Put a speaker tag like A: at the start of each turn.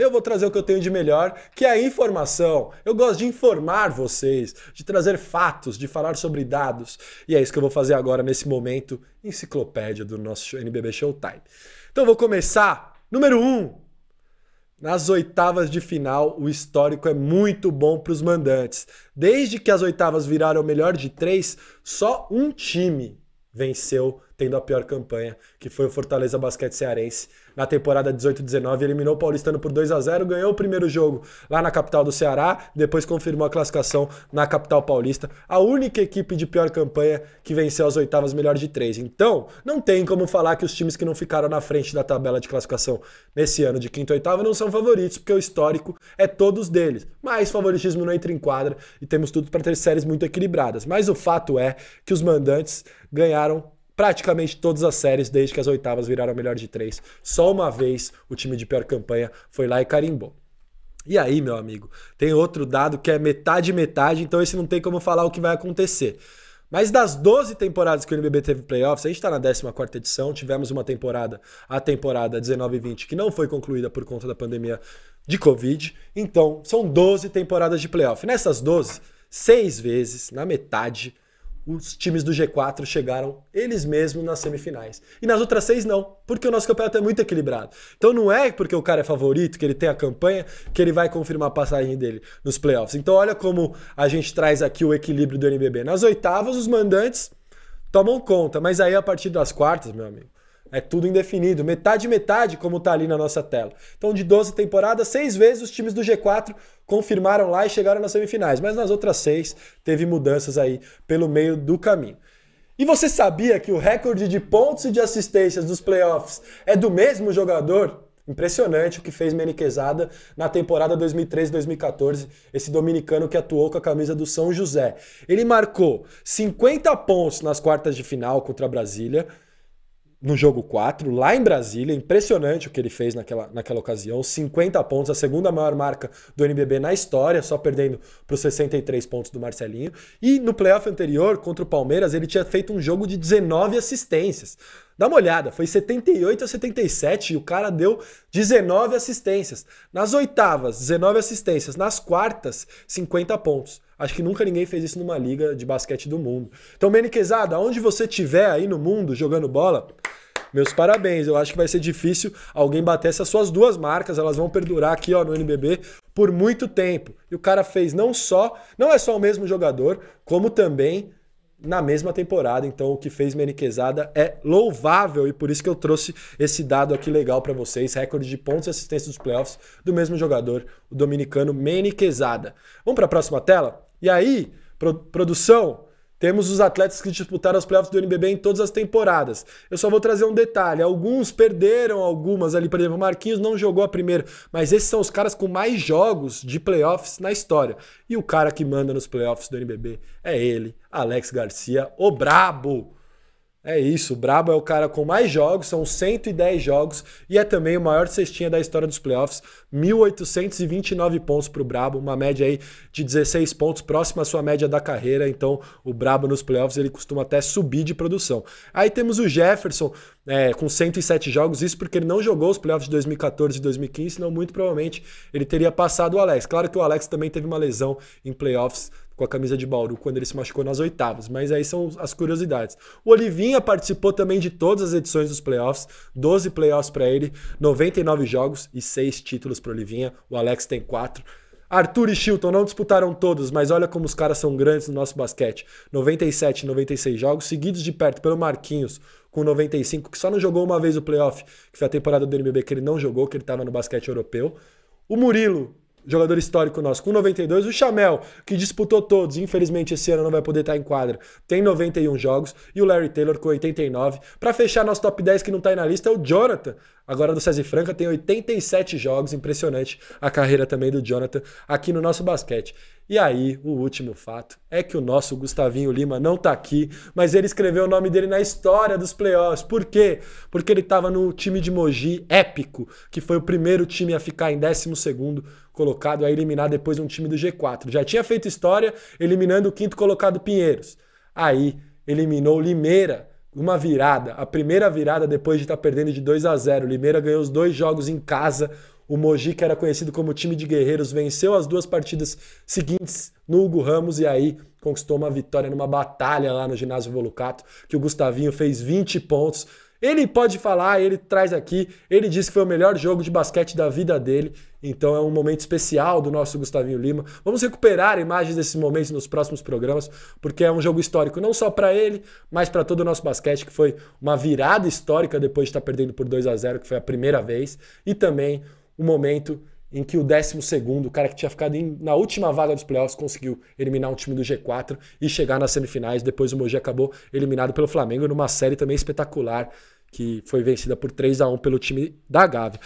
A: Eu vou trazer o que eu tenho de melhor, que é a informação. Eu gosto de informar vocês, de trazer fatos, de falar sobre dados. E é isso que eu vou fazer agora nesse momento enciclopédia do nosso NBB Showtime. Então vou começar. Número 1. Um, nas oitavas de final, o histórico é muito bom para os mandantes. Desde que as oitavas viraram o melhor de três, só um time venceu tendo a pior campanha, que foi o Fortaleza Basquete Cearense. Na temporada 18-19, eliminou o Paulistano por 2 a 0 ganhou o primeiro jogo lá na capital do Ceará, depois confirmou a classificação na capital paulista. A única equipe de pior campanha que venceu as oitavas melhor de três. Então, não tem como falar que os times que não ficaram na frente da tabela de classificação nesse ano de quinta e oitava não são favoritos, porque o histórico é todos deles. Mas favoritismo não entra em quadra e temos tudo para ter séries muito equilibradas. Mas o fato é que os mandantes ganharam praticamente todas as séries desde que as oitavas viraram melhor de três. Só uma vez o time de pior campanha foi lá e carimbou. E aí, meu amigo, tem outro dado que é metade metade, então esse não tem como falar o que vai acontecer. Mas das 12 temporadas que o NBB teve playoffs, a gente está na 14 edição, tivemos uma temporada, a temporada 19 e 20, que não foi concluída por conta da pandemia de Covid. Então, são 12 temporadas de playoff. Nessas 12, seis vezes, na metade, os times do G4 chegaram eles mesmos nas semifinais. E nas outras seis, não, porque o nosso campeonato é muito equilibrado. Então não é porque o cara é favorito, que ele tem a campanha, que ele vai confirmar a passagem dele nos playoffs. Então olha como a gente traz aqui o equilíbrio do NBB. Nas oitavas, os mandantes tomam conta, mas aí a partir das quartas, meu amigo. É tudo indefinido, metade metade, como tá ali na nossa tela. Então, de 12 temporadas, seis vezes os times do G4 confirmaram lá e chegaram nas semifinais. Mas nas outras seis, teve mudanças aí pelo meio do caminho. E você sabia que o recorde de pontos e de assistências dos playoffs é do mesmo jogador? Impressionante o que fez Meniquezada na temporada 2013-2014, esse dominicano que atuou com a camisa do São José. Ele marcou 50 pontos nas quartas de final contra a Brasília, no jogo 4, lá em Brasília. Impressionante o que ele fez naquela, naquela ocasião. 50 pontos, a segunda maior marca do NBB na história, só perdendo para os 63 pontos do Marcelinho. E no playoff anterior, contra o Palmeiras, ele tinha feito um jogo de 19 assistências. Dá uma olhada, foi 78 a 77 e o cara deu 19 assistências. Nas oitavas, 19 assistências. Nas quartas, 50 pontos. Acho que nunca ninguém fez isso numa liga de basquete do mundo. Então, Meniquezada, onde você estiver aí no mundo jogando bola, meus parabéns. Eu acho que vai ser difícil alguém bater essas suas duas marcas. Elas vão perdurar aqui ó, no NBB por muito tempo. E o cara fez não só, não é só o mesmo jogador, como também na mesma temporada. Então, o que fez Meniquezada é louvável e por isso que eu trouxe esse dado aqui legal para vocês: recorde de pontos e assistência dos playoffs do mesmo jogador, o dominicano Meniquezada. Vamos para a próxima tela? E aí, pro produção, temos os atletas que disputaram os playoffs do NBB em todas as temporadas. Eu só vou trazer um detalhe: alguns perderam algumas ali, por exemplo, o Marquinhos não jogou a primeira, mas esses são os caras com mais jogos de playoffs na história. E o cara que manda nos playoffs do NBB é ele, Alex Garcia, o Brabo. É isso, o Brabo é o cara com mais jogos, são 110 jogos e é também o maior cestinha da história dos playoffs, 1829 pontos para o Brabo, uma média aí de 16 pontos, próxima à sua média da carreira, então o Brabo nos playoffs ele costuma até subir de produção. Aí temos o Jefferson é, com 107 jogos, isso porque ele não jogou os playoffs de 2014 e 2015, senão muito provavelmente ele teria passado o Alex. Claro que o Alex também teve uma lesão em playoffs com a camisa de Bauru quando ele se machucou nas oitavas. Mas aí são as curiosidades. O Olivinha participou também de todas as edições dos playoffs, 12 playoffs para ele, 99 jogos e 6 títulos para Olivinha. O Alex tem 4. Arthur e Chilton não disputaram todos, mas olha como os caras são grandes no nosso basquete. 97, 96 jogos, seguidos de perto pelo Marquinhos, com 95, que só não jogou uma vez o playoff, que foi a temporada do NBB que ele não jogou, que ele estava no basquete europeu. O Murilo, jogador histórico nosso, com 92. O Chamel, que disputou todos, infelizmente esse ano não vai poder estar em quadra, tem 91 jogos. E o Larry Taylor com 89. Para fechar nosso top 10 que não tá aí na lista é o Jonathan, agora do César Franca, tem 87 jogos. Impressionante a carreira também do Jonathan aqui no nosso basquete. E aí, o último fato é que o nosso Gustavinho Lima não tá aqui, mas ele escreveu o nome dele na história dos playoffs. Por quê? Porque ele tava no time de Mogi épico, que foi o primeiro time a ficar em 12 segundo colocado a eliminar depois um time do G4. Já tinha feito história eliminando o quinto colocado Pinheiros. Aí eliminou Limeira, uma virada, a primeira virada depois de estar tá perdendo de 2 a 0. Limeira ganhou os dois jogos em casa. O Mogi, que era conhecido como time de guerreiros, venceu as duas partidas seguintes no Hugo Ramos e aí conquistou uma vitória numa batalha lá no ginásio Volucato, que o Gustavinho fez 20 pontos ele pode falar, ele traz aqui, ele disse que foi o melhor jogo de basquete da vida dele, então é um momento especial do nosso Gustavinho Lima. Vamos recuperar imagens desses momentos nos próximos programas, porque é um jogo histórico não só para ele, mas para todo o nosso basquete, que foi uma virada histórica depois de estar tá perdendo por 2 a 0 que foi a primeira vez, e também um momento em que o 12, o cara que tinha ficado em, na última vaga dos playoffs, conseguiu eliminar um time do G4 e chegar nas semifinais. Depois o Mogi acabou eliminado pelo Flamengo numa série também espetacular, que foi vencida por 3 a 1 pelo time da Gávea.